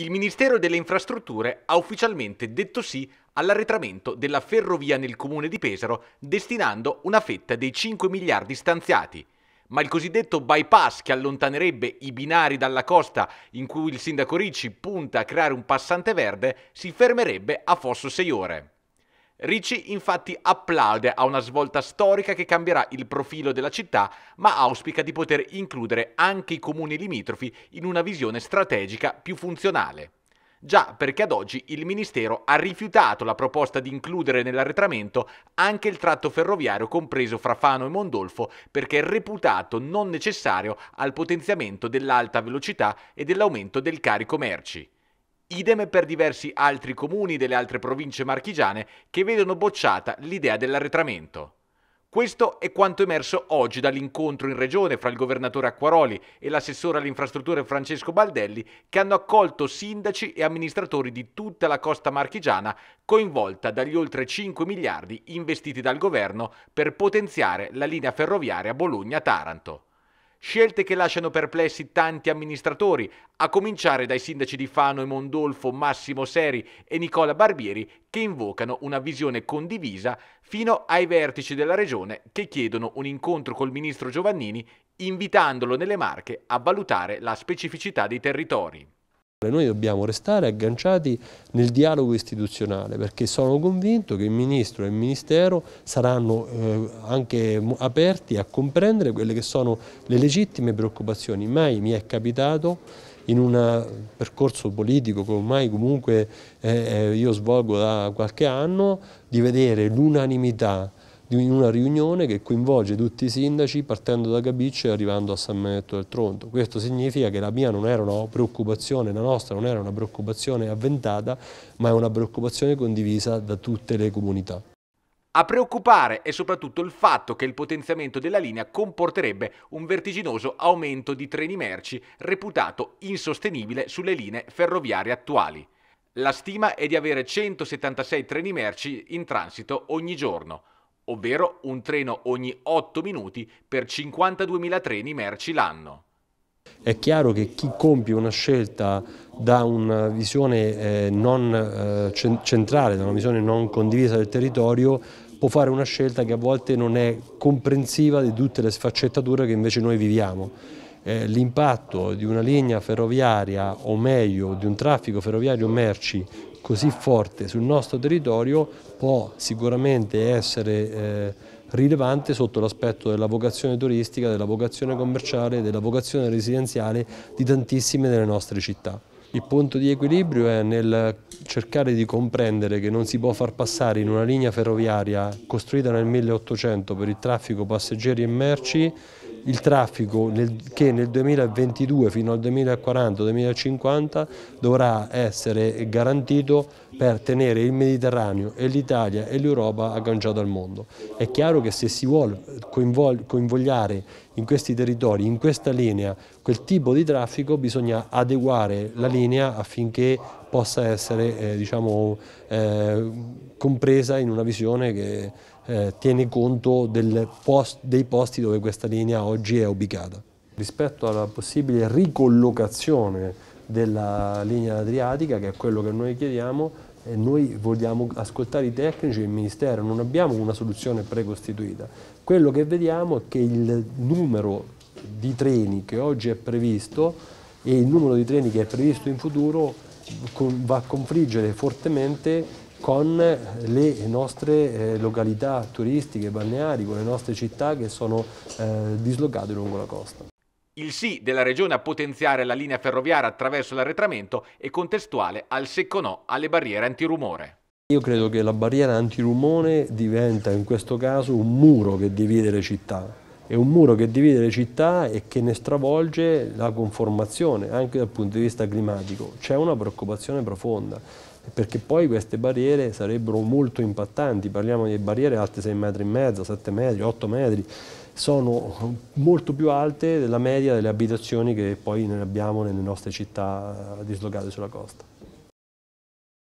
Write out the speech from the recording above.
il Ministero delle Infrastrutture ha ufficialmente detto sì all'arretramento della ferrovia nel comune di Pesaro, destinando una fetta dei 5 miliardi stanziati. Ma il cosiddetto bypass che allontanerebbe i binari dalla costa, in cui il sindaco Ricci punta a creare un passante verde, si fermerebbe a Fosso 6 ore. Ricci infatti applaude a una svolta storica che cambierà il profilo della città, ma auspica di poter includere anche i comuni limitrofi in una visione strategica più funzionale. Già perché ad oggi il Ministero ha rifiutato la proposta di includere nell'arretramento anche il tratto ferroviario compreso fra Fano e Mondolfo perché è reputato non necessario al potenziamento dell'alta velocità e dell'aumento del carico merci. Idem per diversi altri comuni delle altre province marchigiane che vedono bocciata l'idea dell'arretramento. Questo è quanto emerso oggi dall'incontro in regione fra il governatore Acquaroli e l'assessore alle infrastrutture Francesco Baldelli, che hanno accolto sindaci e amministratori di tutta la costa marchigiana coinvolta dagli oltre 5 miliardi investiti dal governo per potenziare la linea ferroviaria Bologna-Taranto. Scelte che lasciano perplessi tanti amministratori, a cominciare dai sindaci di Fano e Mondolfo, Massimo Seri e Nicola Barbieri, che invocano una visione condivisa fino ai vertici della regione che chiedono un incontro col ministro Giovannini, invitandolo nelle Marche a valutare la specificità dei territori. Noi dobbiamo restare agganciati nel dialogo istituzionale perché sono convinto che il Ministro e il Ministero saranno eh, anche aperti a comprendere quelle che sono le legittime preoccupazioni. Mai mi è capitato in un percorso politico che ormai comunque eh, eh, io svolgo da qualche anno di vedere l'unanimità in una riunione che coinvolge tutti i sindaci partendo da Gabicce e arrivando a San Benedetto del Tronto. Questo significa che la mia non era una preoccupazione, la nostra non era una preoccupazione avventata, ma è una preoccupazione condivisa da tutte le comunità. A preoccupare è soprattutto il fatto che il potenziamento della linea comporterebbe un vertiginoso aumento di treni merci reputato insostenibile sulle linee ferroviarie attuali. La stima è di avere 176 treni merci in transito ogni giorno ovvero un treno ogni 8 minuti per 52.000 treni merci l'anno. È chiaro che chi compie una scelta da una visione eh, non eh, centrale, da una visione non condivisa del territorio, può fare una scelta che a volte non è comprensiva di tutte le sfaccettature che invece noi viviamo. Eh, L'impatto di una linea ferroviaria o meglio di un traffico ferroviario merci così forte sul nostro territorio può sicuramente essere eh, rilevante sotto l'aspetto della vocazione turistica, della vocazione commerciale, della vocazione residenziale di tantissime delle nostre città. Il punto di equilibrio è nel cercare di comprendere che non si può far passare in una linea ferroviaria costruita nel 1800 per il traffico passeggeri e merci il traffico nel, che nel 2022 fino al 2040-2050 dovrà essere garantito per tenere il Mediterraneo e l'Italia e l'Europa agganciata al mondo. È chiaro che se si vuole coinvol, coinvogliare in questi territori, in questa linea, quel tipo di traffico bisogna adeguare la linea affinché possa essere eh, diciamo, eh, compresa in una visione che eh, tiene conto post, dei posti dove questa linea oggi è ubicata. Rispetto alla possibile ricollocazione della linea adriatica, che è quello che noi chiediamo, noi vogliamo ascoltare i tecnici e il Ministero, non abbiamo una soluzione precostituita. Quello che vediamo è che il numero di treni che oggi è previsto e il numero di treni che è previsto in futuro va a confliggere fortemente con le nostre eh, località turistiche, balneari, con le nostre città che sono eh, dislocate lungo la costa. Il sì della Regione a potenziare la linea ferroviaria attraverso l'arretramento è contestuale al secco no alle barriere antirumore. Io credo che la barriera antirumore diventa in questo caso un muro che divide le città. È un muro che divide le città e che ne stravolge la conformazione anche dal punto di vista climatico. C'è una preoccupazione profonda perché poi queste barriere sarebbero molto impattanti, parliamo di barriere alte 6 metri e mezzo, 7 metri, 8 metri, sono molto più alte della media delle abitazioni che poi noi abbiamo nelle nostre città dislocate sulla costa.